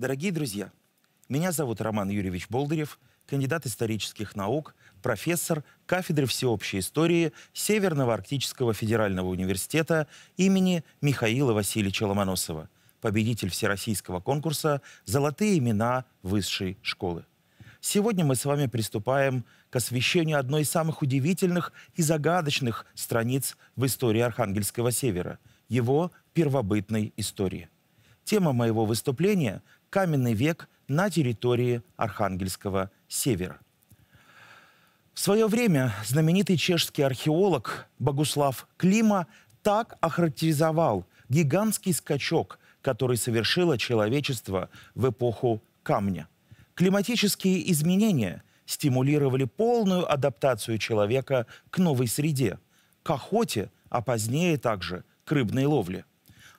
Дорогие друзья, меня зовут Роман Юрьевич Болдырев, кандидат исторических наук, профессор кафедры всеобщей истории Северного Арктического федерального университета имени Михаила Васильевича Ломоносова, победитель всероссийского конкурса «Золотые имена высшей школы». Сегодня мы с вами приступаем к освещению одной из самых удивительных и загадочных страниц в истории Архангельского Севера – его первобытной истории. Тема моего выступления каменный век на территории Архангельского севера. В свое время знаменитый чешский археолог Богуслав Клима так охарактеризовал гигантский скачок, который совершило человечество в эпоху камня. Климатические изменения стимулировали полную адаптацию человека к новой среде, к охоте, а позднее также к рыбной ловле.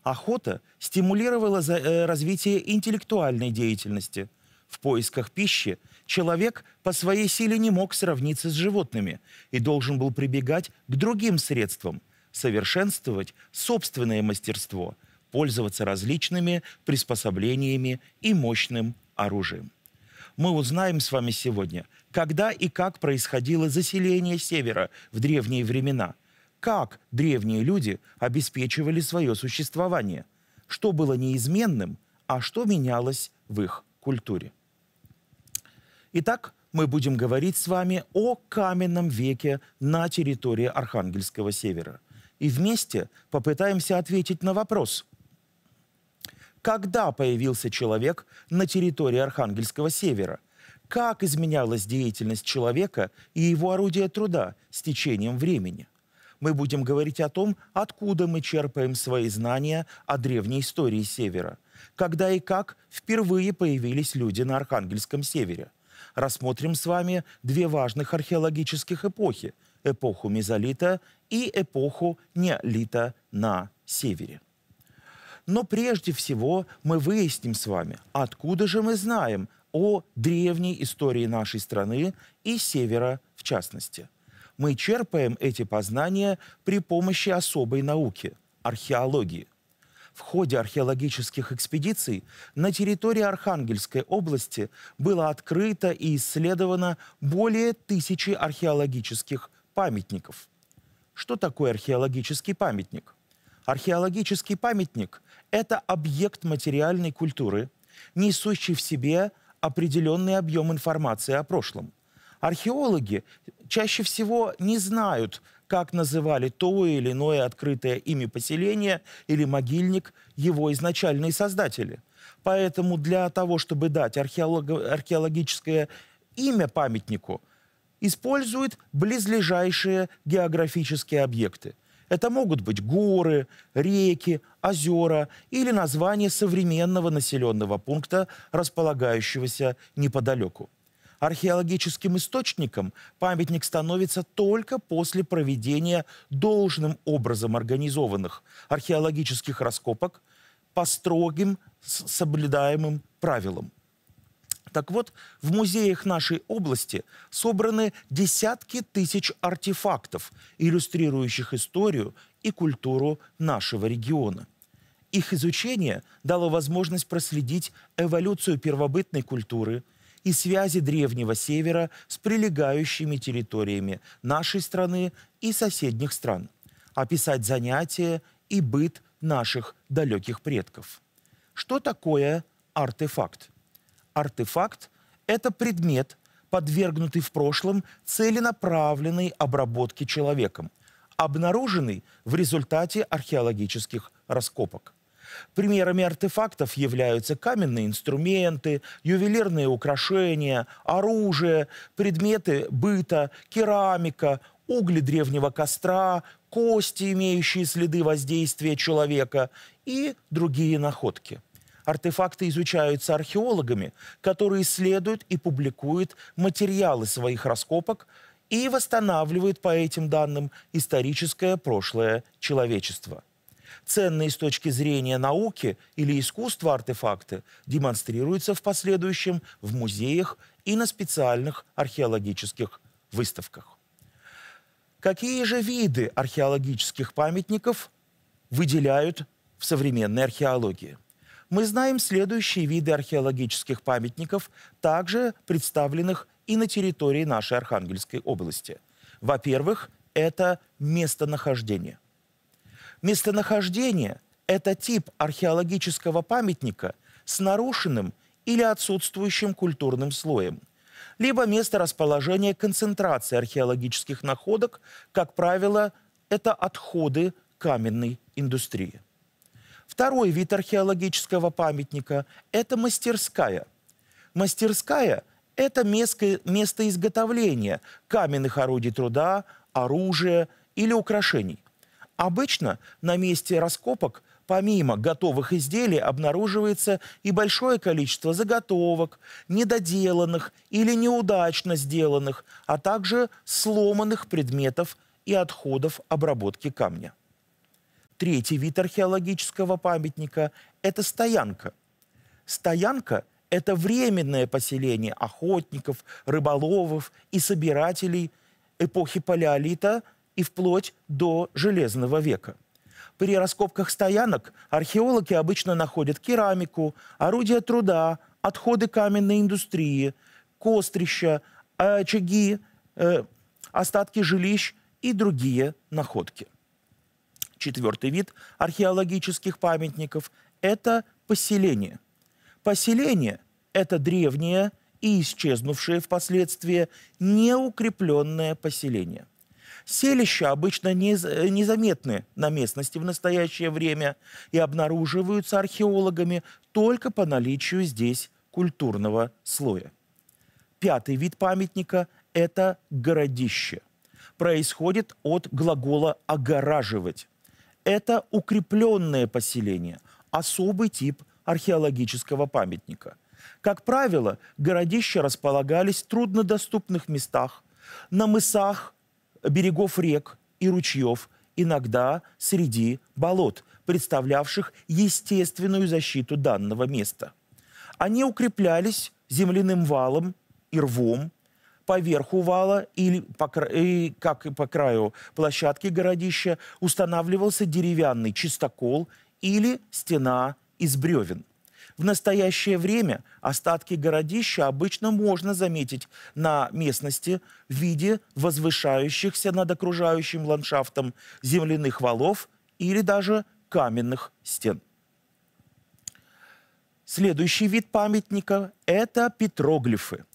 Охота стимулировала э, развитие интеллектуальной деятельности. В поисках пищи человек по своей силе не мог сравниться с животными и должен был прибегать к другим средствам, совершенствовать собственное мастерство, пользоваться различными приспособлениями и мощным оружием. Мы узнаем с вами сегодня, когда и как происходило заселение севера в древние времена – как древние люди обеспечивали свое существование, что было неизменным, а что менялось в их культуре. Итак, мы будем говорить с вами о каменном веке на территории Архангельского севера. И вместе попытаемся ответить на вопрос, когда появился человек на территории Архангельского севера, как изменялась деятельность человека и его орудия труда с течением времени мы будем говорить о том, откуда мы черпаем свои знания о древней истории Севера, когда и как впервые появились люди на Архангельском Севере. Рассмотрим с вами две важных археологических эпохи – эпоху мезолита и эпоху неолита на Севере. Но прежде всего мы выясним с вами, откуда же мы знаем о древней истории нашей страны и Севера в частности – мы черпаем эти познания при помощи особой науки – археологии. В ходе археологических экспедиций на территории Архангельской области было открыто и исследовано более тысячи археологических памятников. Что такое археологический памятник? Археологический памятник – это объект материальной культуры, несущий в себе определенный объем информации о прошлом – Археологи чаще всего не знают, как называли то или иное открытое ими поселение или могильник его изначальные создатели. Поэтому для того, чтобы дать археолог... археологическое имя памятнику, используют близлежащие географические объекты. Это могут быть горы, реки, озера или название современного населенного пункта, располагающегося неподалеку археологическим источником памятник становится только после проведения должным образом организованных археологических раскопок по строгим соблюдаемым правилам. Так вот, в музеях нашей области собраны десятки тысяч артефактов, иллюстрирующих историю и культуру нашего региона. Их изучение дало возможность проследить эволюцию первобытной культуры, и связи Древнего Севера с прилегающими территориями нашей страны и соседних стран, описать занятия и быт наших далеких предков. Что такое артефакт? Артефакт – это предмет, подвергнутый в прошлом целенаправленной обработке человеком, обнаруженный в результате археологических раскопок. Примерами артефактов являются каменные инструменты, ювелирные украшения, оружие, предметы быта, керамика, угли древнего костра, кости, имеющие следы воздействия человека и другие находки. Артефакты изучаются археологами, которые исследуют и публикуют материалы своих раскопок и восстанавливают по этим данным историческое прошлое человечества ценные с точки зрения науки или искусства артефакты демонстрируются в последующем в музеях и на специальных археологических выставках. Какие же виды археологических памятников выделяют в современной археологии? Мы знаем следующие виды археологических памятников, также представленных и на территории нашей Архангельской области. Во-первых, это местонахождение – Местонахождение – это тип археологического памятника с нарушенным или отсутствующим культурным слоем, либо место расположения концентрации археологических находок, как правило, это отходы каменной индустрии. Второй вид археологического памятника – это мастерская. Мастерская – это место, место изготовления каменных орудий труда, оружия или украшений – Обычно на месте раскопок помимо готовых изделий обнаруживается и большое количество заготовок, недоделанных или неудачно сделанных, а также сломанных предметов и отходов обработки камня. Третий вид археологического памятника – это стоянка. Стоянка – это временное поселение охотников, рыболовов и собирателей эпохи Палеолита – и вплоть до Железного века. При раскопках стоянок археологи обычно находят керамику, орудия труда, отходы каменной индустрии, кострища, очаги, э, остатки жилищ и другие находки. Четвертый вид археологических памятников – это поселение. Поселение – это древнее и исчезнувшее впоследствии неукрепленное поселение. Селища обычно э, незаметны на местности в настоящее время и обнаруживаются археологами только по наличию здесь культурного слоя. Пятый вид памятника – это городище. Происходит от глагола «огораживать». Это укрепленное поселение, особый тип археологического памятника. Как правило, городища располагались в труднодоступных местах, на мысах берегов рек и ручьев, иногда среди болот, представлявших естественную защиту данного места. Они укреплялись земляным валом и рвом, поверху вала или по, и, как и по краю площадки городища устанавливался деревянный чистокол или стена из бревен. В настоящее время остатки городища обычно можно заметить на местности в виде возвышающихся над окружающим ландшафтом земляных валов или даже каменных стен. Следующий вид памятника – это петроглифы.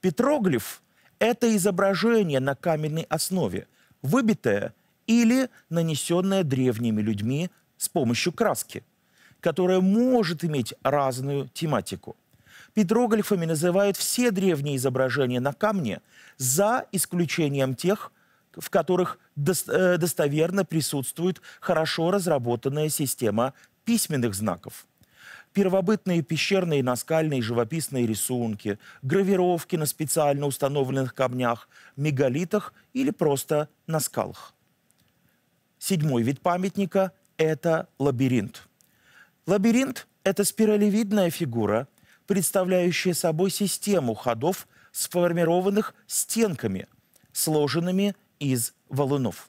Петроглиф – это изображение на каменной основе, выбитое или нанесенное древними людьми с помощью краски – которая может иметь разную тематику. Петроглифами называют все древние изображения на камне, за исключением тех, в которых э, достоверно присутствует хорошо разработанная система письменных знаков. Первобытные пещерные наскальные живописные рисунки, гравировки на специально установленных камнях, мегалитах или просто на скалах. Седьмой вид памятника – это лабиринт. Лабиринт – это спиралевидная фигура, представляющая собой систему ходов, сформированных стенками, сложенными из валунов.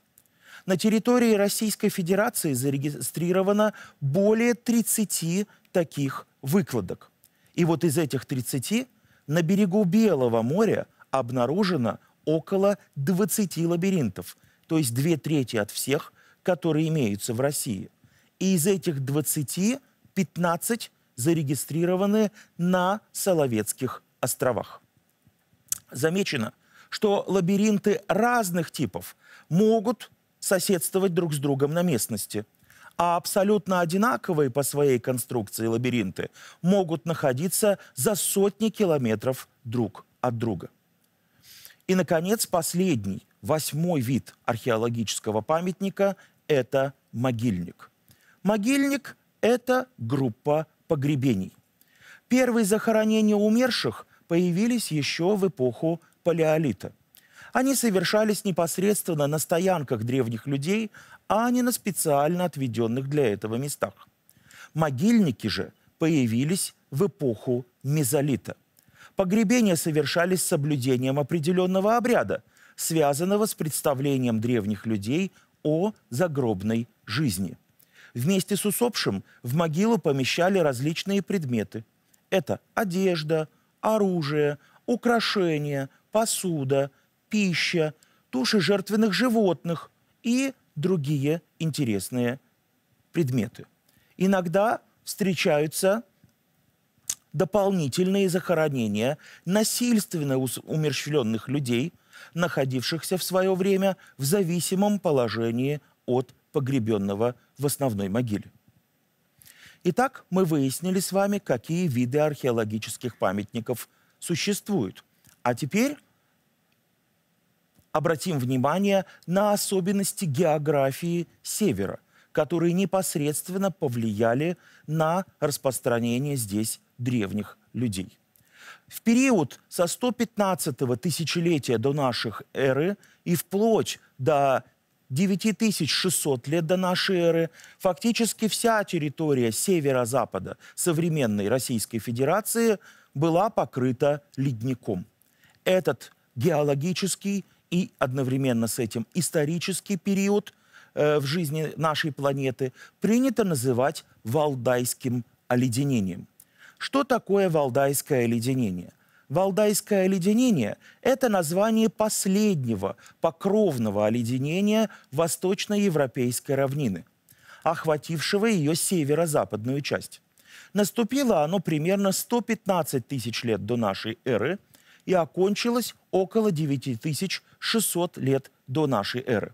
На территории Российской Федерации зарегистрировано более 30 таких выкладок. И вот из этих 30 на берегу Белого моря обнаружено около 20 лабиринтов, то есть две трети от всех, которые имеются в России – и из этих 20 15 зарегистрированы на Соловецких островах. Замечено, что лабиринты разных типов могут соседствовать друг с другом на местности, а абсолютно одинаковые по своей конструкции лабиринты могут находиться за сотни километров друг от друга. И, наконец, последний, восьмой вид археологического памятника – это могильник – Могильник – это группа погребений. Первые захоронения умерших появились еще в эпоху Палеолита. Они совершались непосредственно на стоянках древних людей, а не на специально отведенных для этого местах. Могильники же появились в эпоху мезолита. Погребения совершались с соблюдением определенного обряда, связанного с представлением древних людей о загробной жизни – Вместе с усопшим в могилу помещали различные предметы. Это одежда, оружие, украшения, посуда, пища, туши жертвенных животных и другие интересные предметы. Иногда встречаются дополнительные захоронения насильственно умерщвленных людей, находившихся в свое время в зависимом положении от погребенного в основной могиле. Итак, мы выяснили с вами, какие виды археологических памятников существуют. А теперь обратим внимание на особенности географии Севера, которые непосредственно повлияли на распространение здесь древних людей. В период со 115 тысячелетия до наших эры и вплоть до 9600 лет до нашей эры, фактически вся территория северо-запада современной Российской Федерации была покрыта ледником. Этот геологический и одновременно с этим исторический период э, в жизни нашей планеты принято называть Валдайским оледенением. Что такое Валдайское оледенение? Валдайское оледенение – это название последнего покровного оледенения восточноевропейской равнины, охватившего ее северо-западную часть. Наступило оно примерно 115 тысяч лет до нашей эры и окончилось около 9600 лет до нашей эры.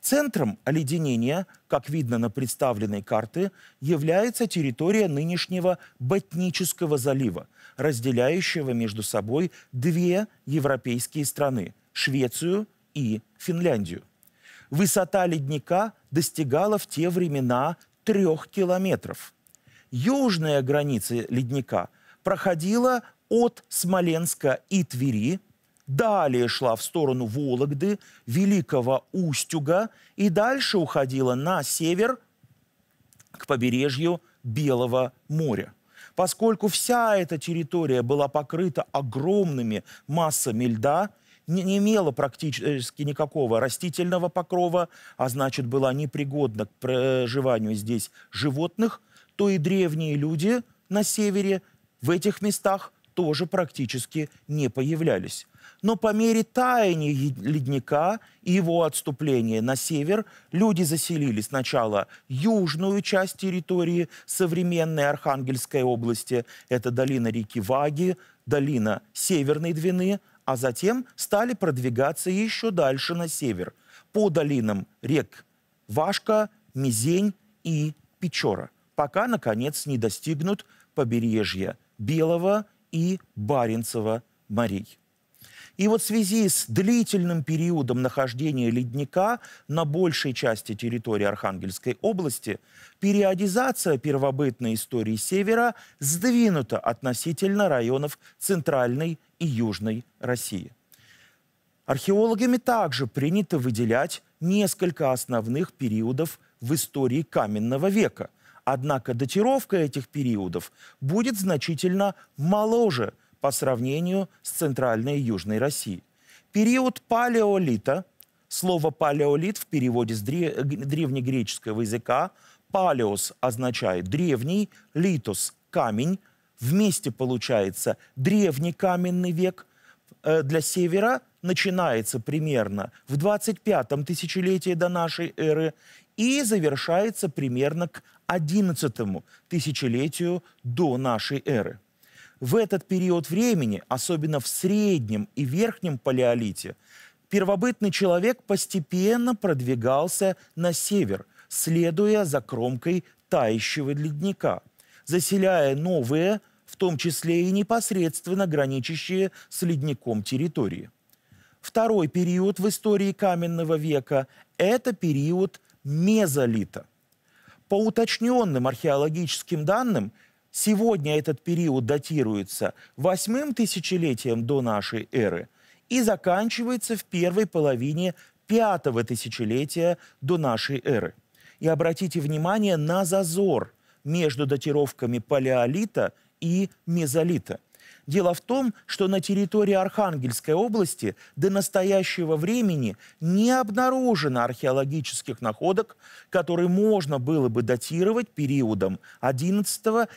Центром оледенения, как видно на представленной карте, является территория нынешнего Ботнического залива – разделяющего между собой две европейские страны – Швецию и Финляндию. Высота ледника достигала в те времена трех километров. Южная граница ледника проходила от Смоленска и Твери, далее шла в сторону Вологды, Великого Устюга и дальше уходила на север к побережью Белого моря. Поскольку вся эта территория была покрыта огромными массами льда, не, имела практически никакого растительного покрова, а значит была непригодна к проживанию здесь животных, то и древние люди на севере в этих местах тоже практически не появлялись но по мере таяния ледника и его отступления на север люди заселили сначала южную часть территории современной Архангельской области, это долина реки Ваги, долина Северной Двины, а затем стали продвигаться еще дальше на север, по долинам рек Вашка, Мизень и Печора, пока, наконец, не достигнут побережья Белого и Баренцева морей. И вот в связи с длительным периодом нахождения ледника на большей части территории Архангельской области периодизация первобытной истории Севера сдвинута относительно районов Центральной и Южной России. Археологами также принято выделять несколько основных периодов в истории каменного века. Однако датировка этих периодов будет значительно моложе по сравнению с Центральной и Южной Россией. Период палеолита, слово палеолит в переводе с древнегреческого языка, палеос означает древний, литос – камень, вместе получается древний каменный век э, для севера, начинается примерно в 25-м тысячелетии до нашей эры и завершается примерно к 11 му тысячелетию до нашей эры в этот период времени, особенно в среднем и верхнем палеолите, первобытный человек постепенно продвигался на север, следуя за кромкой тающего ледника, заселяя новые, в том числе и непосредственно граничащие с ледником территории. Второй период в истории каменного века – это период мезолита. По уточненным археологическим данным, Сегодня этот период датируется восьмым тысячелетием до нашей эры и заканчивается в первой половине пятого тысячелетия до нашей эры. И обратите внимание на зазор между датировками палеолита и мезолита – Дело в том, что на территории Архангельской области до настоящего времени не обнаружено археологических находок, которые можно было бы датировать периодом 11-9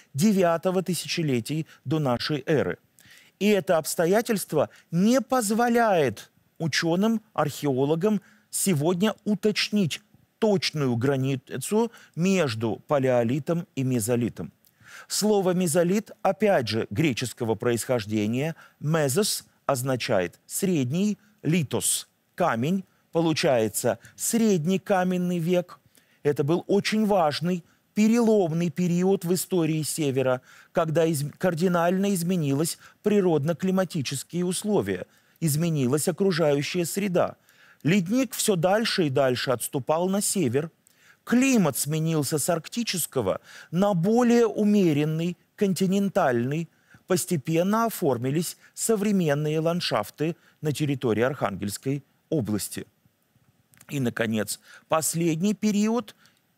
тысячелетий до нашей эры. И это обстоятельство не позволяет ученым, археологам сегодня уточнить точную границу между палеолитом и мезолитом. Слово «мезолит» опять же греческого происхождения. «Мезос» означает «средний», «литос» – «камень». Получается, средний каменный век – это был очень важный, переломный период в истории Севера, когда из кардинально изменилось природно-климатические условия, изменилась окружающая среда. Ледник все дальше и дальше отступал на север – климат сменился с арктического на более умеренный, континентальный. Постепенно оформились современные ландшафты на территории Архангельской области. И, наконец, последний период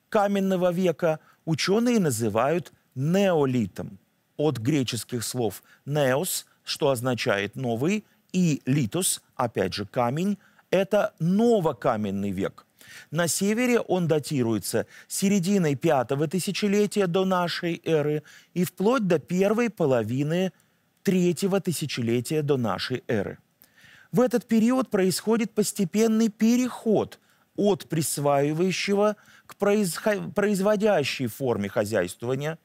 каменного века ученые называют неолитом. От греческих слов «неос», что означает «новый», и «литос», опять же, «камень», это новокаменный век. На севере он датируется серединой пятого тысячелетия до нашей эры и вплоть до первой половины третьего тысячелетия до нашей эры. В этот период происходит постепенный переход от присваивающего к производящей форме хозяйствования.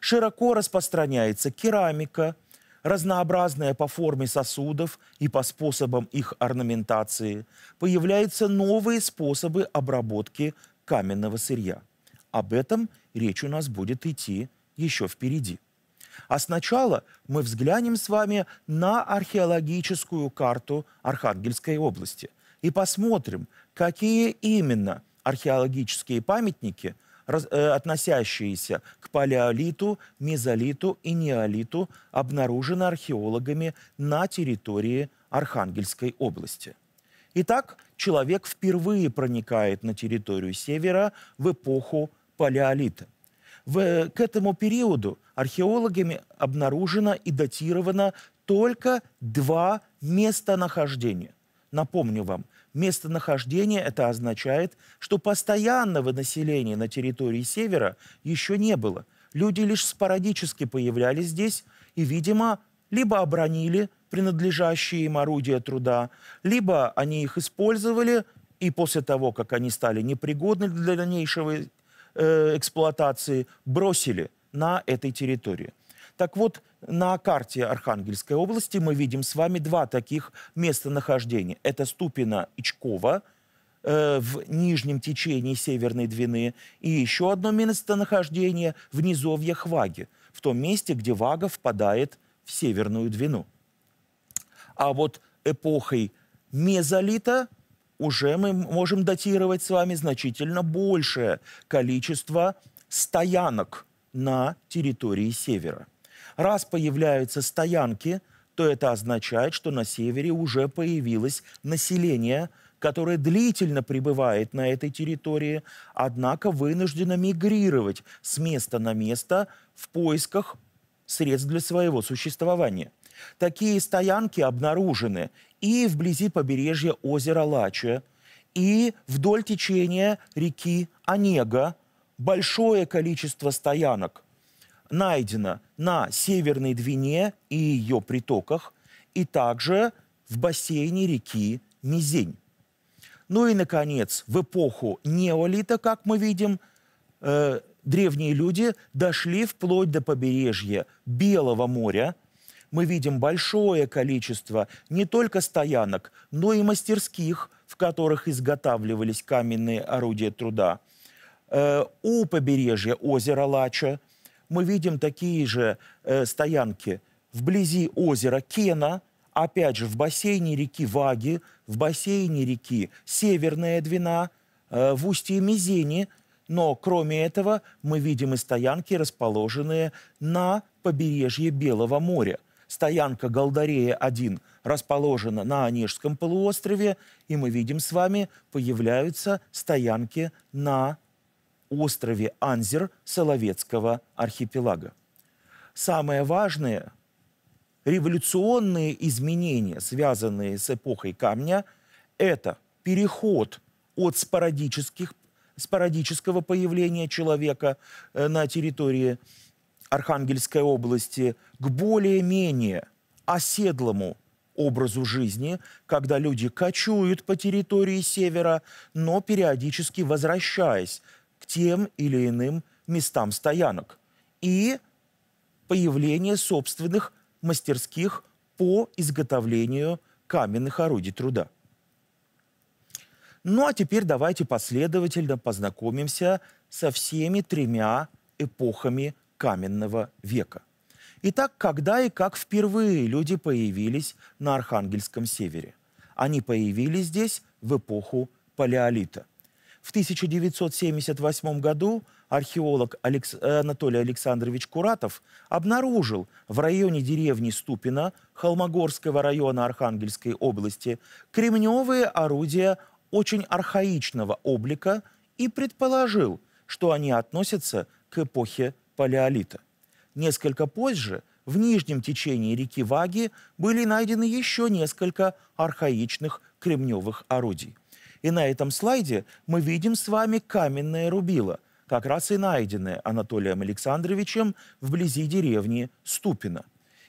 Широко распространяется керамика – разнообразная по форме сосудов и по способам их орнаментации, появляются новые способы обработки каменного сырья. Об этом речь у нас будет идти еще впереди. А сначала мы взглянем с вами на археологическую карту Архангельской области и посмотрим, какие именно археологические памятники – Э, относящиеся к палеолиту, мезолиту и неолиту, обнаружены археологами на территории Архангельской области. Итак, человек впервые проникает на территорию Севера в эпоху палеолита. В, к этому периоду археологами обнаружено и датировано только два местонахождения. Напомню вам – местонахождение это означает, что постоянного населения на территории Севера еще не было. Люди лишь спорадически появлялись здесь и, видимо, либо обронили принадлежащие им орудия труда, либо они их использовали, и после того, как они стали непригодны для дальнейшего э, эксплуатации, бросили на этой территории. Так вот, на карте Архангельской области мы видим с вами два таких местонахождения. Это ступина Ичкова э, в нижнем течении Северной Двины и еще одно местонахождение в низовьях Ваги, в том месте, где Вага впадает в Северную Двину. А вот эпохой мезолита уже мы можем датировать с вами значительно большее количество стоянок на территории севера. Раз появляются стоянки, то это означает, что на севере уже появилось население, которое длительно пребывает на этой территории, однако вынуждено мигрировать с места на место в поисках средств для своего существования. Такие стоянки обнаружены и вблизи побережья озера Лача, и вдоль течения реки Онега большое количество стоянок найдено на Северной Двине и ее притоках, и также в бассейне реки Мизень. Ну и, наконец, в эпоху неолита, как мы видим, э, древние люди дошли вплоть до побережья Белого моря. Мы видим большое количество не только стоянок, но и мастерских, в которых изготавливались каменные орудия труда. Э, у побережья озера Лача мы видим такие же э, стоянки вблизи озера Кена, опять же, в бассейне реки Ваги, в бассейне реки Северная Двина, э, в устье Мизени. Но кроме этого мы видим и стоянки, расположенные на побережье Белого моря. Стоянка «Голдарея-1» расположена на Онежском полуострове, и мы видим с вами, появляются стоянки на острове Анзер Соловецкого архипелага. Самое важное – революционные изменения, связанные с эпохой камня, это переход от спорадических, спорадического появления человека э, на территории Архангельской области к более-менее оседлому образу жизни, когда люди кочуют по территории севера, но периодически возвращаясь к тем или иным местам стоянок и появление собственных мастерских по изготовлению каменных орудий труда. Ну а теперь давайте последовательно познакомимся со всеми тремя эпохами каменного века. Итак, когда и как впервые люди появились на Архангельском севере? Они появились здесь в эпоху Палеолита – в 1978 году археолог Алекс... Э, Анатолий Александрович Куратов обнаружил в районе деревни Ступина Холмогорского района Архангельской области кремневые орудия очень архаичного облика и предположил, что они относятся к эпохе палеолита. Несколько позже в нижнем течении реки Ваги были найдены еще несколько архаичных кремневых орудий. И на этом слайде мы видим с вами каменное рубило, как раз и найденное Анатолием Александровичем вблизи деревни Ступино.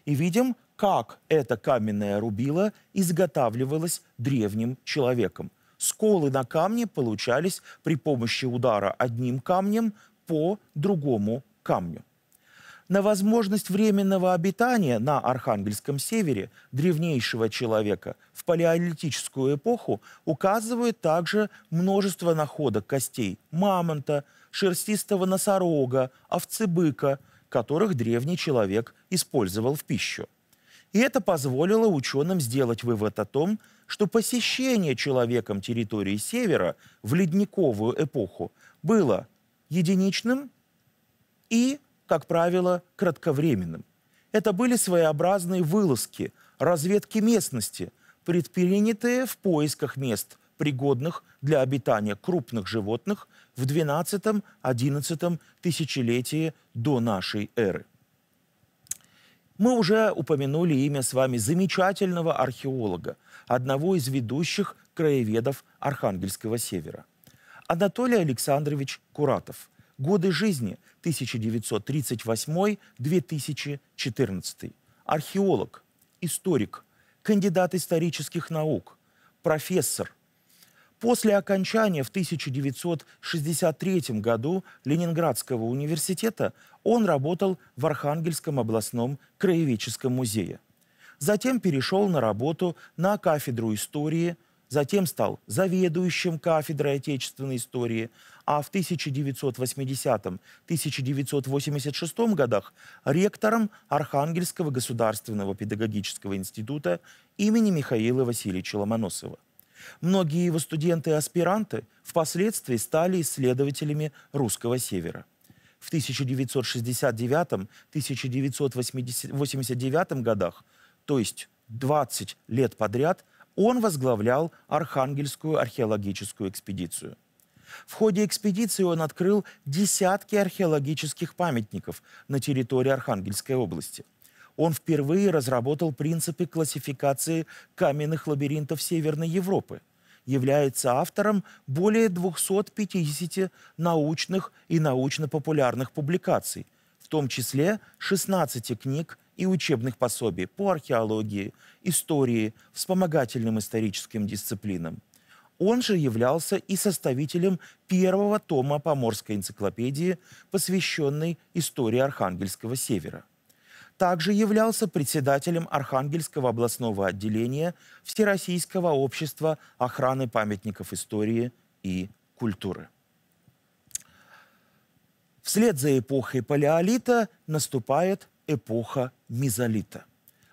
И видим, как это каменное рубило изготавливалось древним человеком. Сколы на камне получались при помощи удара одним камнем по другому камню на возможность временного обитания на Архангельском севере древнейшего человека в палеолитическую эпоху указывает также множество находок костей мамонта, шерстистого носорога, овцебыка, которых древний человек использовал в пищу. И это позволило ученым сделать вывод о том, что посещение человеком территории Севера в ледниковую эпоху было единичным и как правило, кратковременным. Это были своеобразные вылазки, разведки местности, предпринятые в поисках мест, пригодных для обитания крупных животных в 12-11 тысячелетии до нашей эры. Мы уже упомянули имя с вами замечательного археолога, одного из ведущих краеведов Архангельского севера. Анатолий Александрович Куратов – Годы жизни 1938-2014. Археолог, историк, кандидат исторических наук, профессор. После окончания в 1963 году Ленинградского университета он работал в Архангельском областном краеведческом музее. Затем перешел на работу на кафедру истории – Затем стал заведующим кафедрой отечественной истории, а в 1980-1986 годах ректором Архангельского государственного педагогического института имени Михаила Васильевича Ломоносова. Многие его студенты и аспиранты впоследствии стали исследователями русского севера. В 1969-1989 годах, то есть 20 лет подряд – он возглавлял Архангельскую археологическую экспедицию. В ходе экспедиции он открыл десятки археологических памятников на территории Архангельской области. Он впервые разработал принципы классификации каменных лабиринтов Северной Европы, является автором более 250 научных и научно-популярных публикаций, в том числе 16 книг и учебных пособий по археологии, истории, вспомогательным историческим дисциплинам. Он же являлся и составителем первого тома Поморской энциклопедии, посвященной истории Архангельского севера. Также являлся председателем Архангельского областного отделения Всероссийского общества охраны памятников истории и культуры. Вслед за эпохой Палеолита наступает эпоха мезолита.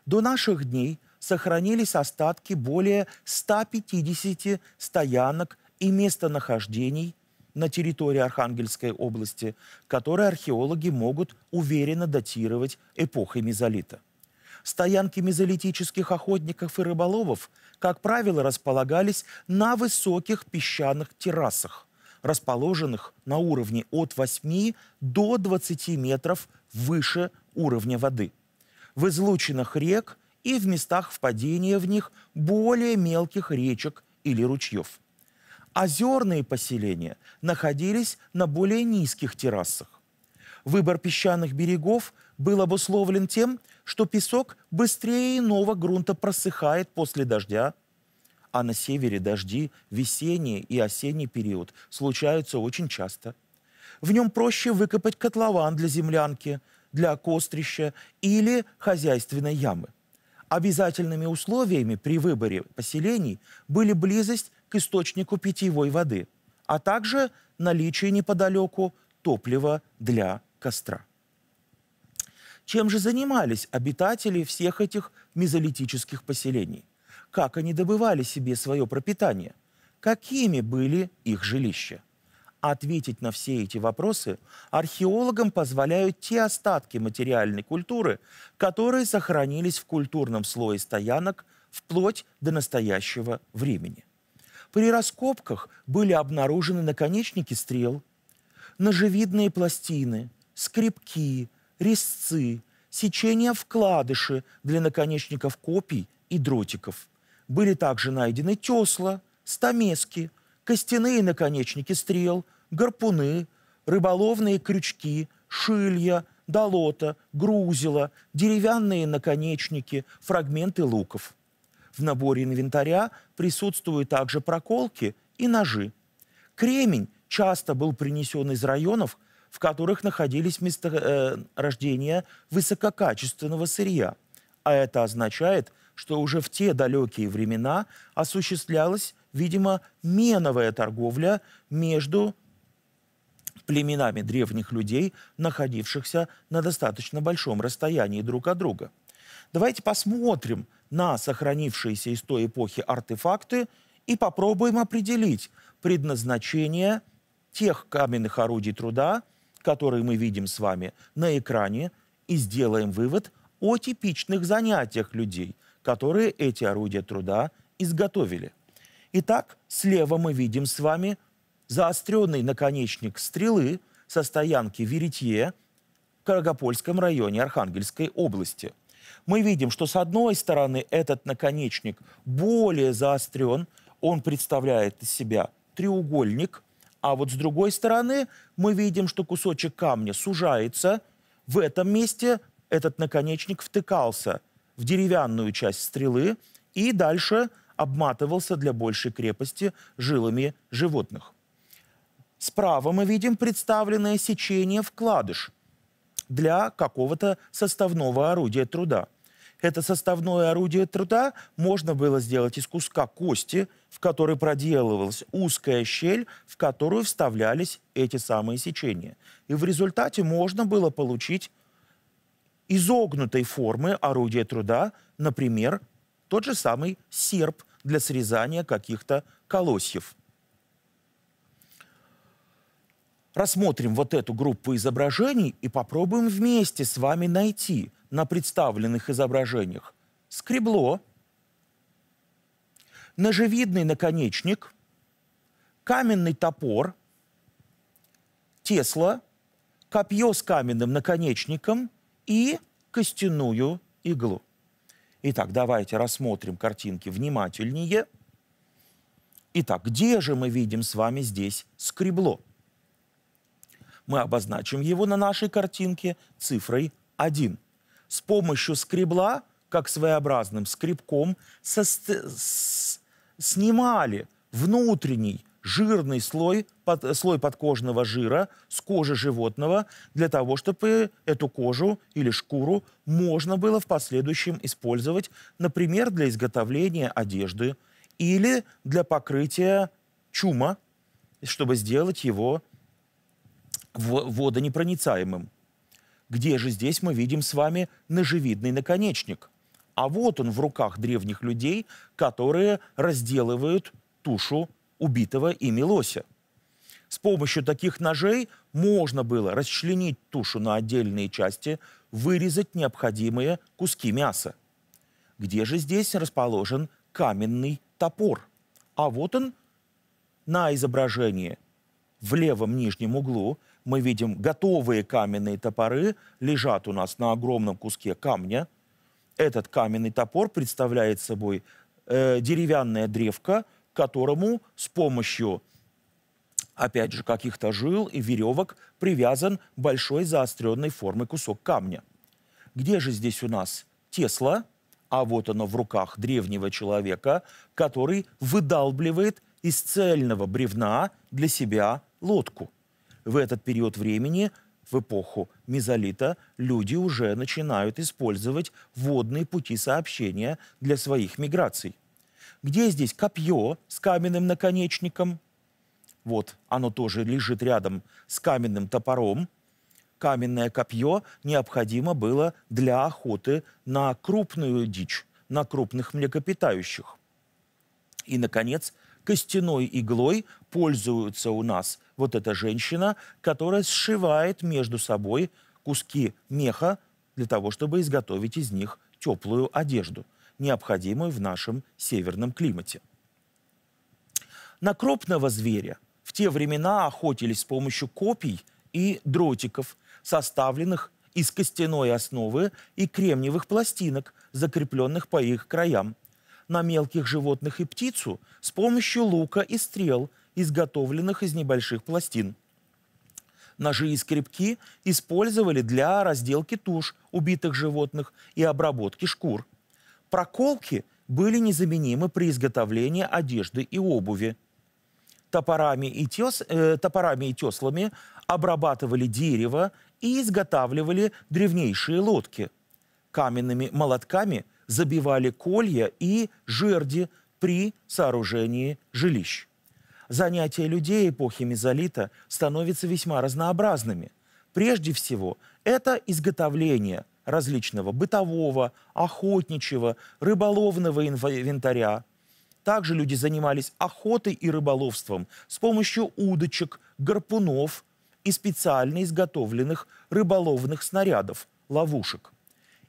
До наших дней сохранились остатки более 150 стоянок и местонахождений на территории Архангельской области, которые археологи могут уверенно датировать эпохой мезолита. Стоянки мезолитических охотников и рыболовов, как правило, располагались на высоких песчаных террасах, расположенных на уровне от 8 до 20 метров выше уровня воды в излучинах рек и в местах впадения в них более мелких речек или ручьев. Озерные поселения находились на более низких террасах. Выбор песчаных берегов был обусловлен тем, что песок быстрее иного грунта просыхает после дождя, а на севере дожди весенний и осенний период случаются очень часто. В нем проще выкопать котлован для землянки – для кострища или хозяйственной ямы. Обязательными условиями при выборе поселений были близость к источнику питьевой воды, а также наличие неподалеку топлива для костра. Чем же занимались обитатели всех этих мезолитических поселений? Как они добывали себе свое пропитание? Какими были их жилища? Ответить на все эти вопросы археологам позволяют те остатки материальной культуры, которые сохранились в культурном слое стоянок вплоть до настоящего времени. При раскопках были обнаружены наконечники стрел, ножевидные пластины, скребки, резцы, сечения вкладыши для наконечников копий и дротиков. Были также найдены тесла, стамески, костяные наконечники стрел – гарпуны, рыболовные крючки, шилья, долота, грузила, деревянные наконечники, фрагменты луков. В наборе инвентаря присутствуют также проколки и ножи. Кремень часто был принесен из районов, в которых находились места э, рождения высококачественного сырья. А это означает, что уже в те далекие времена осуществлялась, видимо, меновая торговля между племенами древних людей, находившихся на достаточно большом расстоянии друг от друга. Давайте посмотрим на сохранившиеся из той эпохи артефакты и попробуем определить предназначение тех каменных орудий труда, которые мы видим с вами на экране, и сделаем вывод о типичных занятиях людей, которые эти орудия труда изготовили. Итак, слева мы видим с вами заостренный наконечник стрелы со стоянки Веритье в Карагопольском районе Архангельской области. Мы видим, что с одной стороны этот наконечник более заострен, он представляет из себя треугольник, а вот с другой стороны мы видим, что кусочек камня сужается. В этом месте этот наконечник втыкался в деревянную часть стрелы и дальше обматывался для большей крепости жилами животных. Справа мы видим представленное сечение вкладыш для какого-то составного орудия труда. Это составное орудие труда можно было сделать из куска кости, в которой проделывалась узкая щель, в которую вставлялись эти самые сечения. И в результате можно было получить изогнутой формы орудия труда, например, тот же самый серп для срезания каких-то колосьев. рассмотрим вот эту группу изображений и попробуем вместе с вами найти на представленных изображениях скребло, ножевидный наконечник, каменный топор, тесло, копье с каменным наконечником и костяную иглу. Итак, давайте рассмотрим картинки внимательнее. Итак, где же мы видим с вами здесь скребло? мы обозначим его на нашей картинке цифрой 1. С помощью скребла, как своеобразным скребком, со снимали внутренний жирный слой, под, слой подкожного жира с кожи животного для того, чтобы эту кожу или шкуру можно было в последующем использовать, например, для изготовления одежды или для покрытия чума, чтобы сделать его водонепроницаемым. Где же здесь мы видим с вами ножевидный наконечник? А вот он в руках древних людей, которые разделывают тушу убитого ими лося. С помощью таких ножей можно было расчленить тушу на отдельные части, вырезать необходимые куски мяса. Где же здесь расположен каменный топор? А вот он на изображении в левом нижнем углу мы видим готовые каменные топоры, лежат у нас на огромном куске камня. Этот каменный топор представляет собой э, деревянная древка, которому с помощью, опять же, каких-то жил и веревок привязан большой заостренной формы кусок камня. Где же здесь у нас Тесла? А вот оно в руках древнего человека, который выдалбливает из цельного бревна для себя лодку в этот период времени, в эпоху мезолита, люди уже начинают использовать водные пути сообщения для своих миграций. Где здесь копье с каменным наконечником? Вот, оно тоже лежит рядом с каменным топором. Каменное копье необходимо было для охоты на крупную дичь, на крупных млекопитающих. И, наконец, костяной иглой пользуются у нас вот эта женщина, которая сшивает между собой куски меха для того, чтобы изготовить из них теплую одежду, необходимую в нашем северном климате. На крупного зверя в те времена охотились с помощью копий и дротиков, составленных из костяной основы и кремниевых пластинок, закрепленных по их краям. На мелких животных и птицу с помощью лука и стрел – изготовленных из небольших пластин. Ножи и скребки использовали для разделки туш убитых животных и обработки шкур. Проколки были незаменимы при изготовлении одежды и обуви. Топорами и, тес, э, топорами и теслами обрабатывали дерево и изготавливали древнейшие лодки. Каменными молотками забивали колья и жерди при сооружении жилищ занятия людей эпохи мезолита становятся весьма разнообразными. Прежде всего, это изготовление различного бытового, охотничьего, рыболовного инвентаря. Также люди занимались охотой и рыболовством с помощью удочек, гарпунов и специально изготовленных рыболовных снарядов, ловушек.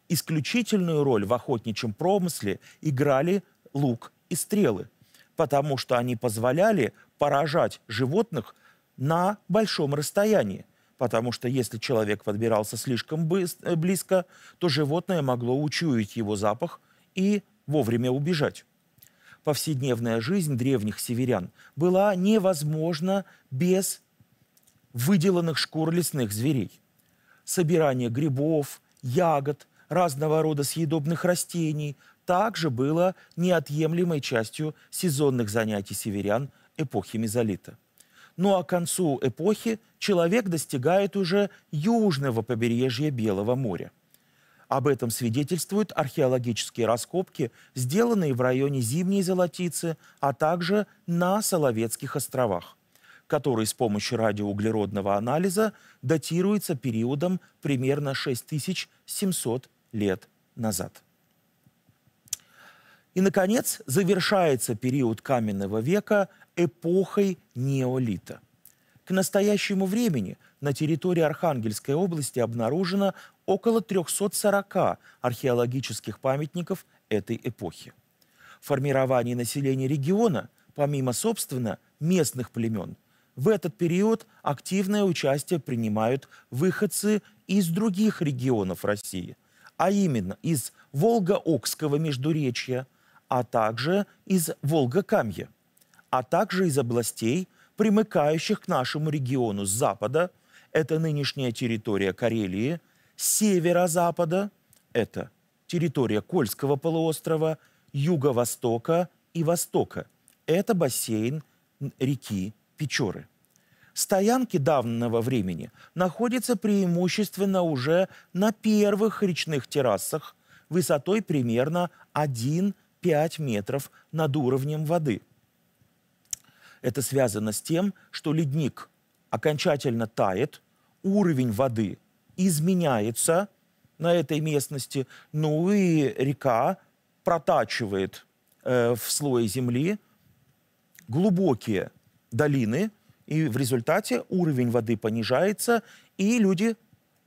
Исключительную роль в охотничьем промысле играли лук и стрелы, потому что они позволяли поражать животных на большом расстоянии. Потому что если человек подбирался слишком э, близко, то животное могло учуять его запах и вовремя убежать. Повседневная жизнь древних северян была невозможна без выделанных шкур лесных зверей. Собирание грибов, ягод, разного рода съедобных растений также было неотъемлемой частью сезонных занятий северян эпохи мезолита. Ну а к концу эпохи человек достигает уже южного побережья Белого моря. Об этом свидетельствуют археологические раскопки, сделанные в районе Зимней Золотицы, а также на Соловецких островах, которые с помощью радиоуглеродного анализа датируются периодом примерно 6700 лет назад. И, наконец, завершается период каменного века эпохой неолита. К настоящему времени на территории Архангельской области обнаружено около 340 археологических памятников этой эпохи. Формирование населения региона, помимо, собственно, местных племен, в этот период активное участие принимают выходцы из других регионов России, а именно из Волго-Окского междуречья, а также из Волгокамья а также из областей, примыкающих к нашему региону с запада, это нынешняя территория Карелии, с северо-запада, это территория Кольского полуострова, юго-востока и востока. Это бассейн реки Печоры. Стоянки давнего времени находятся преимущественно уже на первых речных террасах высотой примерно 1-5 метров над уровнем воды – это связано с тем, что ледник окончательно тает, уровень воды изменяется на этой местности, ну и река протачивает э, в слое земли глубокие долины, и в результате уровень воды понижается, и люди,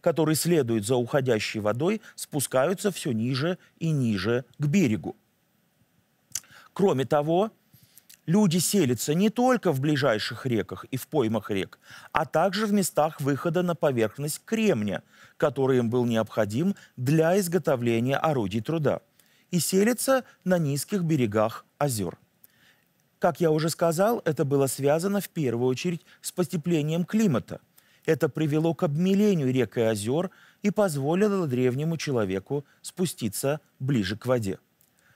которые следуют за уходящей водой, спускаются все ниже и ниже к берегу. Кроме того, Люди селятся не только в ближайших реках и в поймах рек, а также в местах выхода на поверхность кремня, который им был необходим для изготовления орудий труда, и селятся на низких берегах озер. Как я уже сказал, это было связано в первую очередь с постеплением климата. Это привело к обмелению рек и озер и позволило древнему человеку спуститься ближе к воде.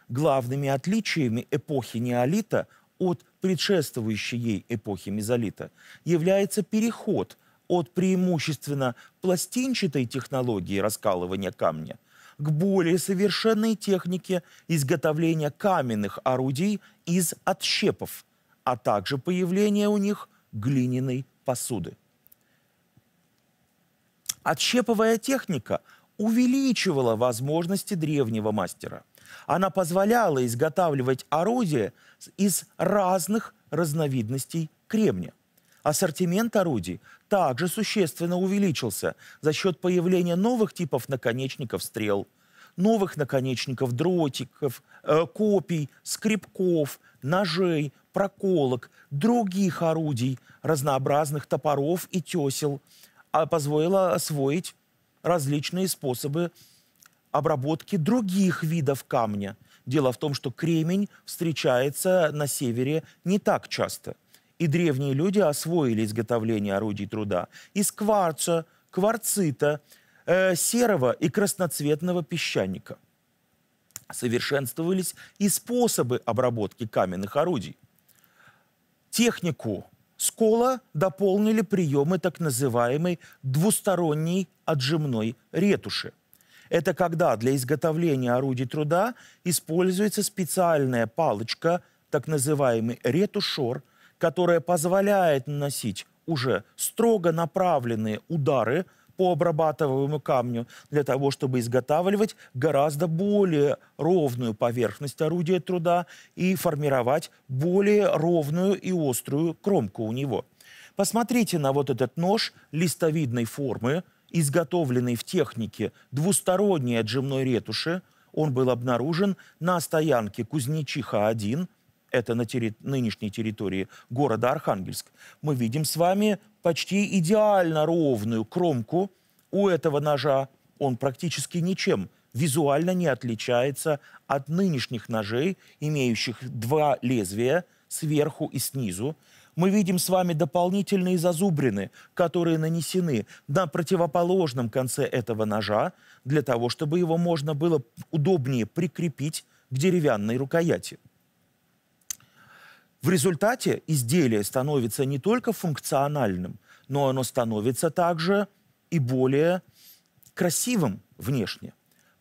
Главными отличиями эпохи неолита от предшествующей ей эпохи мезолита, является переход от преимущественно пластинчатой технологии раскалывания камня к более совершенной технике изготовления каменных орудий из отщепов, а также появление у них глиняной посуды. Отщеповая техника увеличивала возможности древнего мастера – она позволяла изготавливать орудия из разных разновидностей кремния. Ассортимент орудий также существенно увеличился за счет появления новых типов наконечников стрел, новых наконечников дротиков, э, копий, скребков, ножей, проколок, других орудий, разнообразных топоров и тесел, а позволило освоить различные способы обработки других видов камня. Дело в том, что кремень встречается на севере не так часто. И древние люди освоили изготовление орудий труда из кварца, кварцита, э, серого и красноцветного песчаника. Совершенствовались и способы обработки каменных орудий. Технику скола дополнили приемы так называемой двусторонней отжимной ретуши – это когда для изготовления орудий труда используется специальная палочка, так называемый ретушор, которая позволяет наносить уже строго направленные удары по обрабатываемому камню для того, чтобы изготавливать гораздо более ровную поверхность орудия труда и формировать более ровную и острую кромку у него. Посмотрите на вот этот нож листовидной формы, изготовленный в технике двусторонней отжимной ретуши, он был обнаружен на стоянке Кузнечиха-1, это на терри... нынешней территории города Архангельск. Мы видим с вами почти идеально ровную кромку у этого ножа. Он практически ничем визуально не отличается от нынешних ножей, имеющих два лезвия сверху и снизу мы видим с вами дополнительные зазубрины, которые нанесены на противоположном конце этого ножа, для того, чтобы его можно было удобнее прикрепить к деревянной рукояти. В результате изделие становится не только функциональным, но оно становится также и более красивым внешне.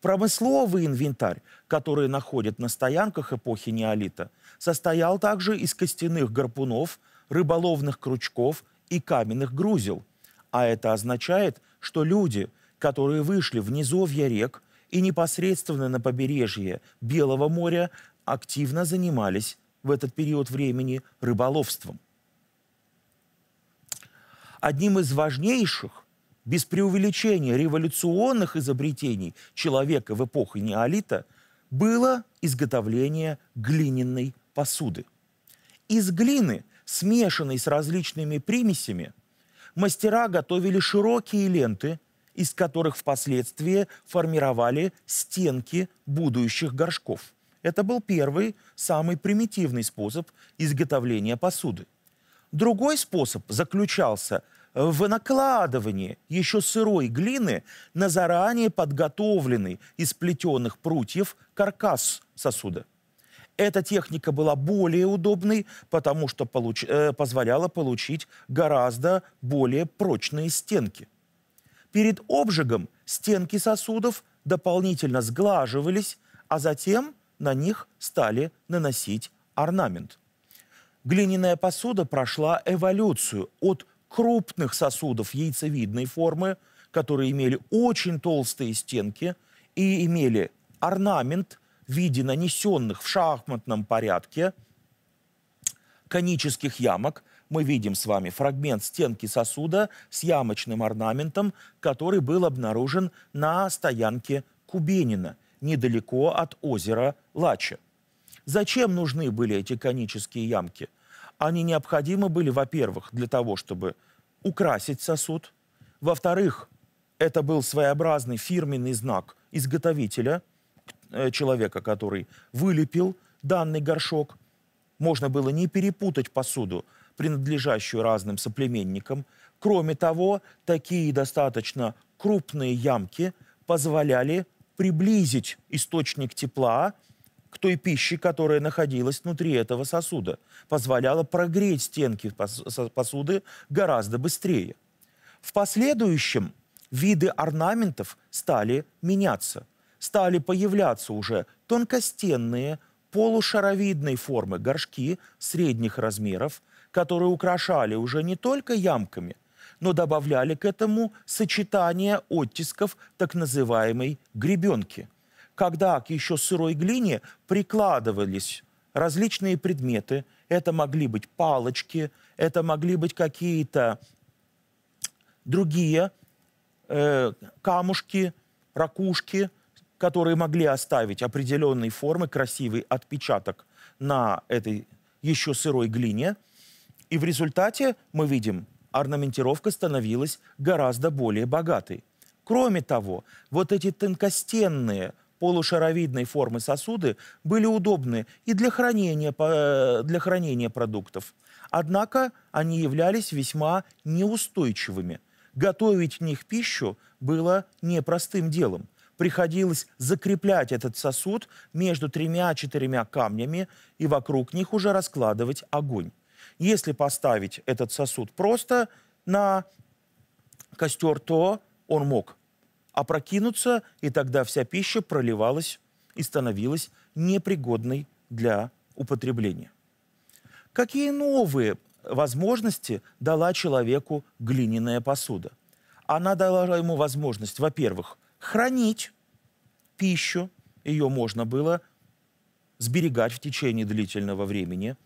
Промысловый инвентарь, который находят на стоянках эпохи неолита, состоял также из костяных гарпунов – рыболовных крючков и каменных грузил, А это означает, что люди, которые вышли в низовья рек и непосредственно на побережье Белого моря, активно занимались в этот период времени рыболовством. Одним из важнейших, без преувеличения, революционных изобретений человека в эпоху неолита было изготовление глиняной посуды. Из глины смешанный с различными примесями, мастера готовили широкие ленты, из которых впоследствии формировали стенки будущих горшков. Это был первый, самый примитивный способ изготовления посуды. Другой способ заключался в накладывании еще сырой глины на заранее подготовленный из плетеных прутьев каркас сосуда. Эта техника была более удобной, потому что получ... э, позволяла получить гораздо более прочные стенки. Перед обжигом стенки сосудов дополнительно сглаживались, а затем на них стали наносить орнамент. Глиняная посуда прошла эволюцию от крупных сосудов яйцевидной формы, которые имели очень толстые стенки и имели орнамент в виде нанесенных в шахматном порядке конических ямок. Мы видим с вами фрагмент стенки сосуда с ямочным орнаментом, который был обнаружен на стоянке Кубенина, недалеко от озера Лача. Зачем нужны были эти конические ямки? Они необходимы были, во-первых, для того, чтобы украсить сосуд, во-вторых, это был своеобразный фирменный знак изготовителя – Э, человека, который вылепил данный горшок. Можно было не перепутать посуду, принадлежащую разным соплеменникам. Кроме того, такие достаточно крупные ямки позволяли приблизить источник тепла к той пище, которая находилась внутри этого сосуда, позволяла прогреть стенки посуды гораздо быстрее. В последующем виды орнаментов стали меняться стали появляться уже тонкостенные, полушаровидной формы горшки средних размеров, которые украшали уже не только ямками, но добавляли к этому сочетание оттисков так называемой гребенки, когда к еще сырой глине прикладывались различные предметы. Это могли быть палочки, это могли быть какие-то другие э, камушки, ракушки – которые могли оставить определенной формы красивый отпечаток на этой еще сырой глине. И в результате мы видим, орнаментировка становилась гораздо более богатой. Кроме того, вот эти тонкостенные полушаровидной формы сосуды были удобны и для хранения, для хранения продуктов. Однако они являлись весьма неустойчивыми. Готовить в них пищу было непростым делом приходилось закреплять этот сосуд между тремя-четырьмя камнями и вокруг них уже раскладывать огонь. Если поставить этот сосуд просто на костер, то он мог опрокинуться, и тогда вся пища проливалась и становилась непригодной для употребления. Какие новые возможности дала человеку глиняная посуда? Она дала ему возможность, во-первых, хранить пищу, ее можно было сберегать в течение длительного времени.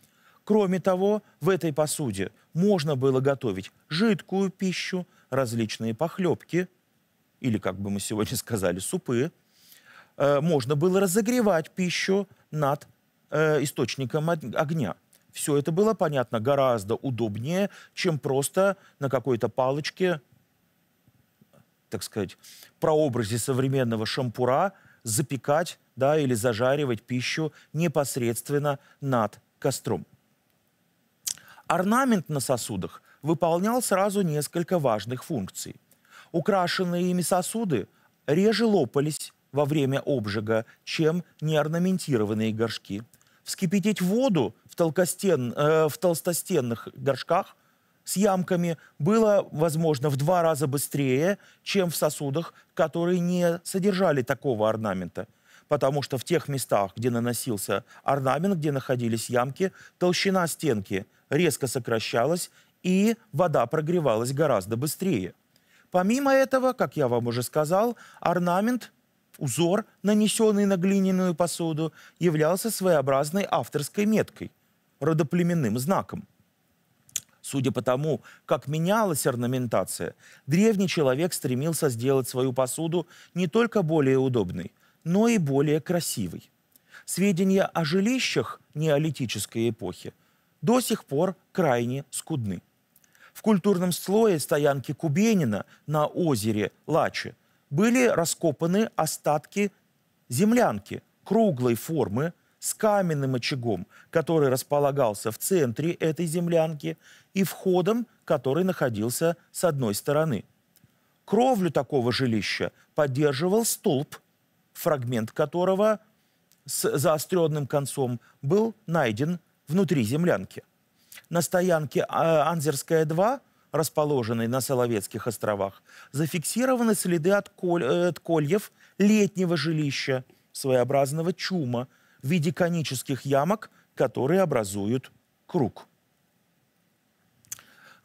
Кроме того, в этой посуде можно было готовить жидкую пищу, различные похлебки, или, как бы мы сегодня сказали, супы. Э, можно было разогревать пищу над э, источником огня. Все это было, понятно, гораздо удобнее, чем просто на какой-то палочке так сказать, прообразе современного шампура запекать да, или зажаривать пищу непосредственно над костром. Орнамент на сосудах выполнял сразу несколько важных функций. Украшенные ими сосуды реже лопались во время обжига, чем неорнаментированные горшки. Вскипятить воду в, толкостен, э, в толстостенных горшках – с ямками было возможно в два раза быстрее, чем в сосудах, которые не содержали такого орнамента. Потому что в тех местах, где наносился орнамент, где находились ямки, толщина стенки резко сокращалась, и вода прогревалась гораздо быстрее. Помимо этого, как я вам уже сказал, орнамент, узор, нанесенный на глиняную посуду, являлся своеобразной авторской меткой, родоплеменным знаком – Судя по тому, как менялась орнаментация, древний человек стремился сделать свою посуду не только более удобной, но и более красивой. Сведения о жилищах неолитической эпохи до сих пор крайне скудны. В культурном слое стоянки Кубенина на озере Лаче были раскопаны остатки землянки круглой формы с каменным очагом, который располагался в центре этой землянки и входом, который находился с одной стороны. Кровлю такого жилища поддерживал столб, фрагмент которого с заостренным концом был найден внутри землянки. На стоянке а, Анзерская-2, расположенной на Соловецких островах, зафиксированы следы от, коль, э, от кольев летнего жилища, своеобразного чума в виде конических ямок, которые образуют круг.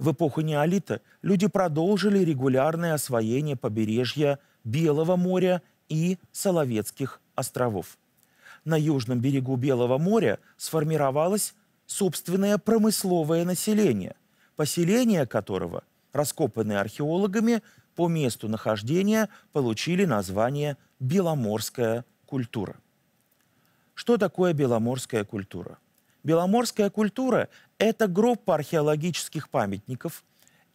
В эпоху неолита люди продолжили регулярное освоение побережья Белого моря и Соловецких островов. На южном берегу Белого моря сформировалось собственное промысловое население, поселение которого, раскопанные археологами, по месту нахождения получили название «беломорская культура». Что такое беломорская культура? Беломорская культура – это группа археологических памятников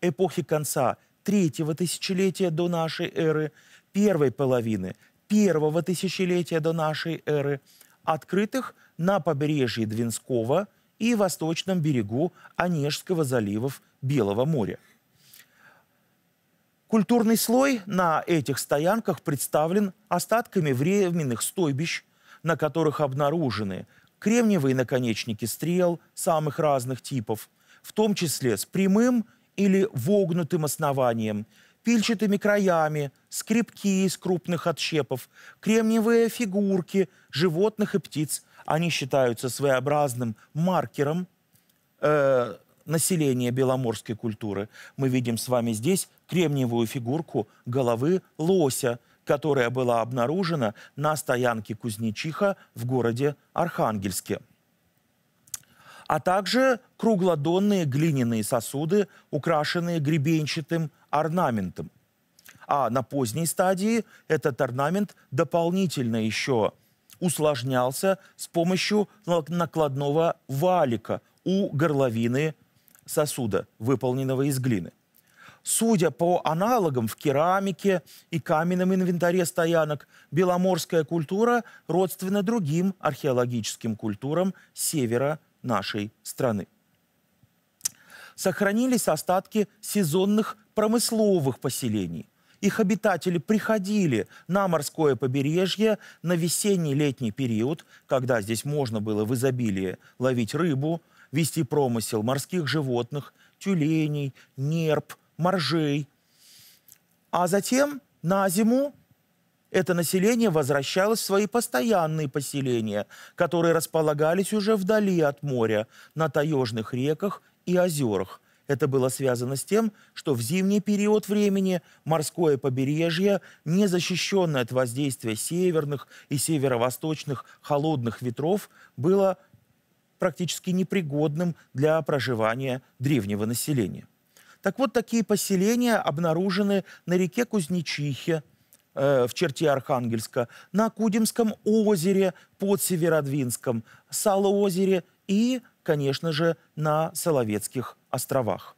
эпохи конца третьего тысячелетия до нашей эры, первой половины первого тысячелетия до нашей эры, открытых на побережье Двинского и восточном берегу Онежского заливов Белого моря. Культурный слой на этих стоянках представлен остатками временных стойбищ, на которых обнаружены кремниевые наконечники стрел самых разных типов, в том числе с прямым или вогнутым основанием, пильчатыми краями, скребки из крупных отщепов, кремниевые фигурки животных и птиц. Они считаются своеобразным маркером э, населения беломорской культуры. Мы видим с вами здесь кремниевую фигурку головы лося – которая была обнаружена на стоянке Кузнечиха в городе Архангельске. А также круглодонные глиняные сосуды, украшенные гребенчатым орнаментом. А на поздней стадии этот орнамент дополнительно еще усложнялся с помощью накладного валика у горловины сосуда, выполненного из глины. Судя по аналогам в керамике и каменном инвентаре стоянок, беломорская культура родственна другим археологическим культурам севера нашей страны. Сохранились остатки сезонных промысловых поселений. Их обитатели приходили на морское побережье на весенний-летний период, когда здесь можно было в изобилии ловить рыбу, вести промысел морских животных, тюленей, нерп – моржей. А затем на зиму это население возвращалось в свои постоянные поселения, которые располагались уже вдали от моря, на таежных реках и озерах. Это было связано с тем, что в зимний период времени морское побережье, не защищенное от воздействия северных и северо-восточных холодных ветров, было практически непригодным для проживания древнего населения. Так вот, такие поселения обнаружены на реке Кузнечихе, э, в черте Архангельска, на Кудимском озере под Северодвинском, Салоозере и, конечно же, на Соловецких островах.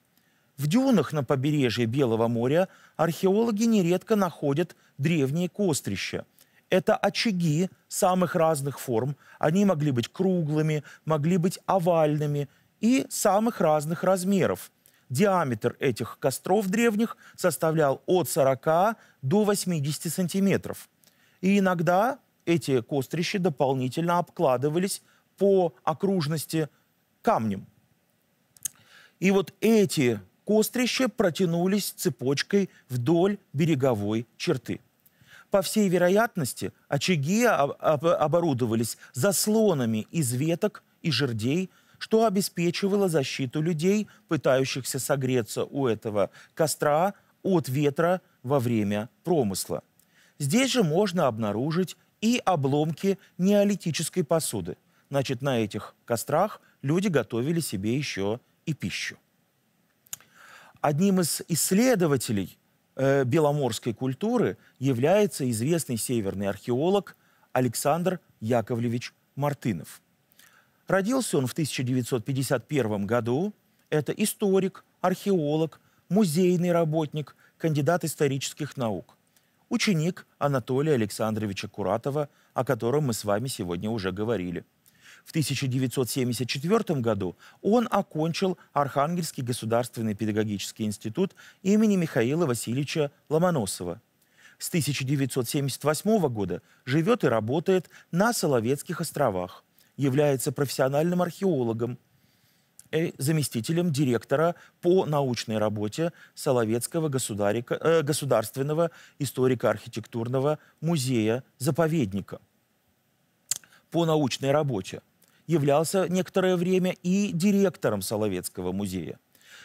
В дюнах на побережье Белого моря археологи нередко находят древние кострища. Это очаги самых разных форм. Они могли быть круглыми, могли быть овальными и самых разных размеров – Диаметр этих костров древних составлял от 40 до 80 сантиметров. И иногда эти кострища дополнительно обкладывались по окружности камнем. И вот эти кострища протянулись цепочкой вдоль береговой черты. По всей вероятности, очаги оборудовались заслонами из веток и жердей – что обеспечивало защиту людей, пытающихся согреться у этого костра от ветра во время промысла. Здесь же можно обнаружить и обломки неолитической посуды. Значит, на этих кострах люди готовили себе еще и пищу. Одним из исследователей э, беломорской культуры является известный северный археолог Александр Яковлевич Мартынов – Родился он в 1951 году. Это историк, археолог, музейный работник, кандидат исторических наук. Ученик Анатолия Александровича Куратова, о котором мы с вами сегодня уже говорили. В 1974 году он окончил Архангельский государственный педагогический институт имени Михаила Васильевича Ломоносова. С 1978 года живет и работает на Соловецких островах является профессиональным археологом, э, заместителем директора по научной работе Соловецкого э, государственного историко-архитектурного музея-заповедника. По научной работе являлся некоторое время и директором Соловецкого музея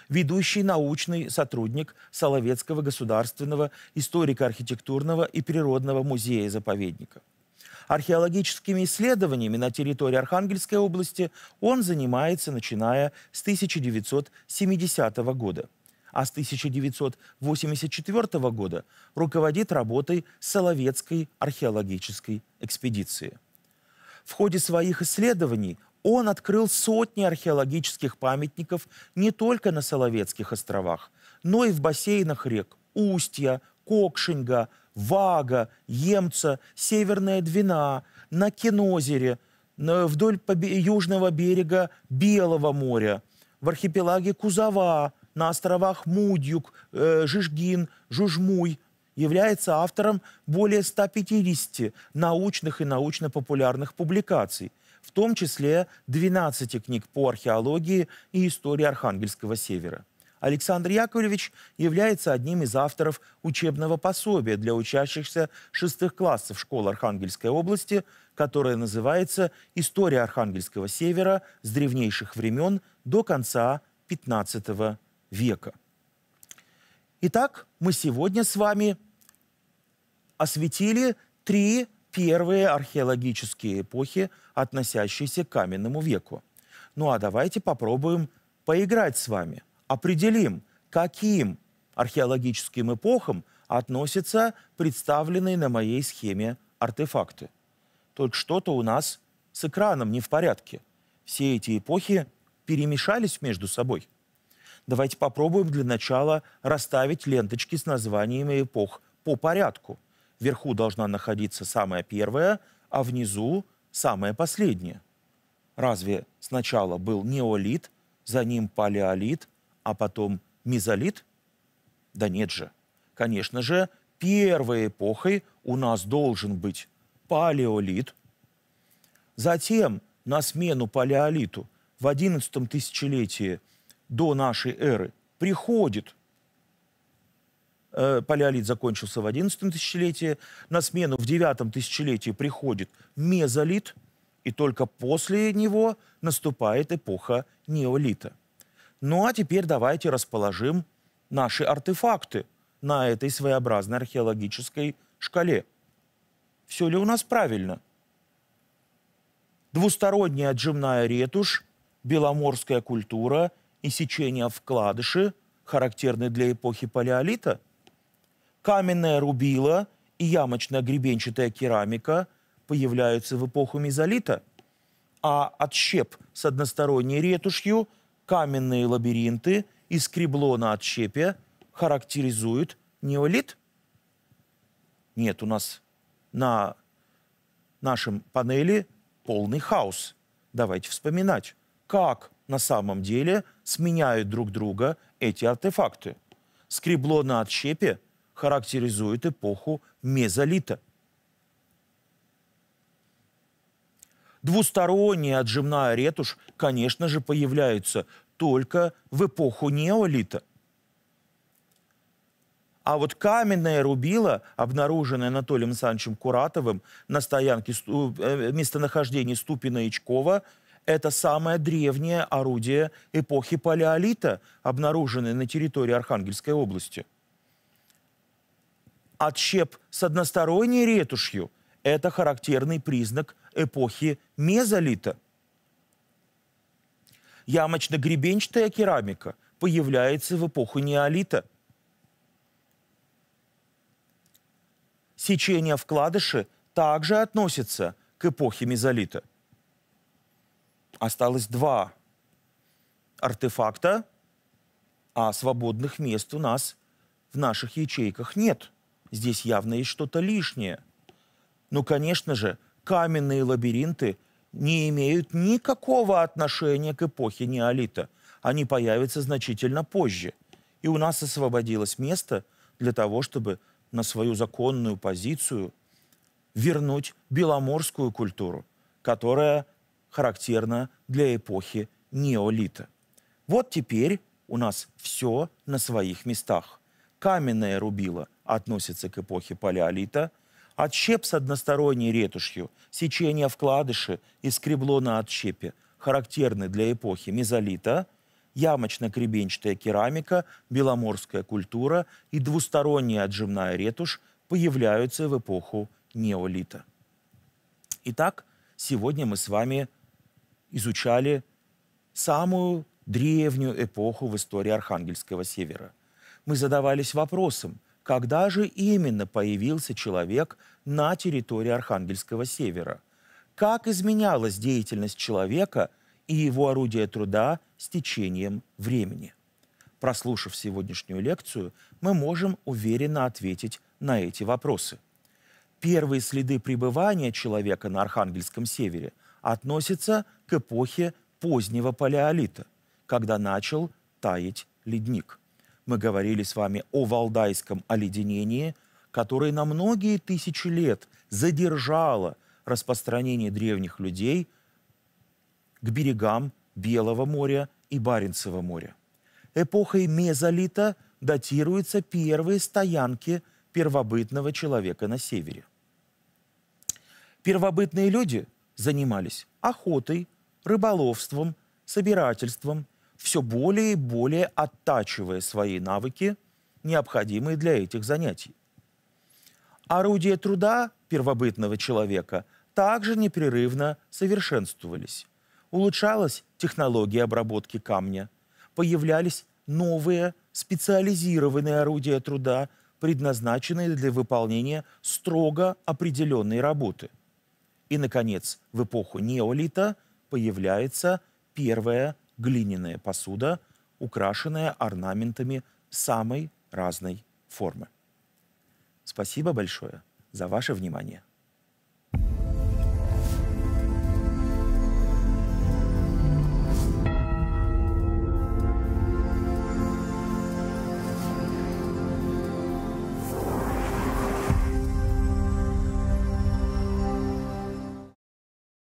ведущий научный сотрудник Соловецкого государственного историко-архитектурного и природного музея-заповедника – Археологическими исследованиями на территории Архангельской области он занимается, начиная с 1970 года а с 1984 года руководит работой Соловецкой археологической экспедиции. В ходе своих исследований он открыл сотни археологических памятников не только на Соловецких островах, но и в бассейнах рек Устья, Кокшинга, Вага, Емца, Северная Двина, на Кинозере, вдоль южного берега Белого моря, в архипелаге Кузова, на островах Мудюк, э, Жижгин, Жужмуй, является автором более 150 научных и научно-популярных публикаций, в том числе 12 книг по археологии и истории Архангельского севера. Александр Яковлевич является одним из авторов учебного пособия для учащихся шестых классов школ Архангельской области, которое называется «История Архангельского севера с древнейших времен до конца XV века». Итак, мы сегодня с вами осветили три первые археологические эпохи, относящиеся к каменному веку. Ну а давайте попробуем поиграть с вами – определим, каким археологическим эпохам относятся представленные на моей схеме артефакты. Только что-то у нас с экраном не в порядке. Все эти эпохи перемешались между собой. Давайте попробуем для начала расставить ленточки с названиями эпох по порядку. Вверху должна находиться самая первая, а внизу самая последняя. Разве сначала был неолит, за ним палеолит, а потом мезолит? Да нет же. Конечно же, первой эпохой у нас должен быть палеолит. Затем на смену палеолиту в 11 тысячелетии до нашей эры приходит э, Палеолит закончился в 11 тысячелетии, на смену в 9 тысячелетии приходит мезолит, и только после него наступает эпоха неолита. Ну а теперь давайте расположим наши артефакты на этой своеобразной археологической шкале. Все ли у нас правильно? Двусторонняя отжимная ретушь, беломорская культура и сечение вкладыши, характерны для эпохи палеолита, каменное рубило и ямочно-гребенчатая керамика появляются в эпоху мезолита, а отщеп с односторонней ретушью – каменные лабиринты и скребло на отщепе характеризуют неолит? Нет, у нас на нашем панели полный хаос. Давайте вспоминать, как на самом деле сменяют друг друга эти артефакты. Скребло на отщепе характеризует эпоху мезолита – Двусторонняя отжимная ретушь, конечно же, появляется только в эпоху неолита. А вот каменное рубило, обнаруженное Анатолием Александровичем Куратовым на стоянке э, местонахождения Ступина Ичкова, это самое древнее орудие эпохи палеолита, обнаруженное на территории Архангельской области. Отщеп с односторонней ретушью – это характерный признак эпохи мезолита. Ямочно-гребенчатая керамика появляется в эпоху неолита. Сечение вкладыши также относится к эпохе мезолита. Осталось два артефакта, а свободных мест у нас в наших ячейках нет. Здесь явно есть что-то лишнее. Но, ну, конечно же, каменные лабиринты не имеют никакого отношения к эпохе неолита. Они появятся значительно позже. И у нас освободилось место для того, чтобы на свою законную позицию вернуть беломорскую культуру, которая характерна для эпохи неолита. Вот теперь у нас все на своих местах. Каменное рубило относится к эпохе палеолита – Отщеп а с односторонней ретушью, сечение вкладыши и скребло на отщепе характерны для эпохи мезолита, ямочно-кребенчатая керамика, беломорская культура и двусторонняя отжимная ретушь появляются в эпоху неолита. Итак, сегодня мы с вами изучали самую древнюю эпоху в истории Архангельского севера. Мы задавались вопросом – когда же именно появился человек на территории Архангельского севера, как изменялась деятельность человека и его орудия труда с течением времени. Прослушав сегодняшнюю лекцию, мы можем уверенно ответить на эти вопросы. Первые следы пребывания человека на Архангельском севере относятся к эпохе позднего палеолита, когда начал таять ледник мы говорили с вами о валдайском оледенении, которое на многие тысячи лет задержало распространение древних людей к берегам Белого моря и Баренцева моря. Эпохой мезолита датируются первые стоянки первобытного человека на севере. Первобытные люди занимались охотой, рыболовством, собирательством, все более и более оттачивая свои навыки, необходимые для этих занятий. Орудия труда первобытного человека также непрерывно совершенствовались. Улучшалась технология обработки камня, появлялись новые специализированные орудия труда, предназначенные для выполнения строго определенной работы. И, наконец, в эпоху неолита появляется первая глиняная посуда, украшенная орнаментами самой разной формы. Спасибо большое за ваше внимание.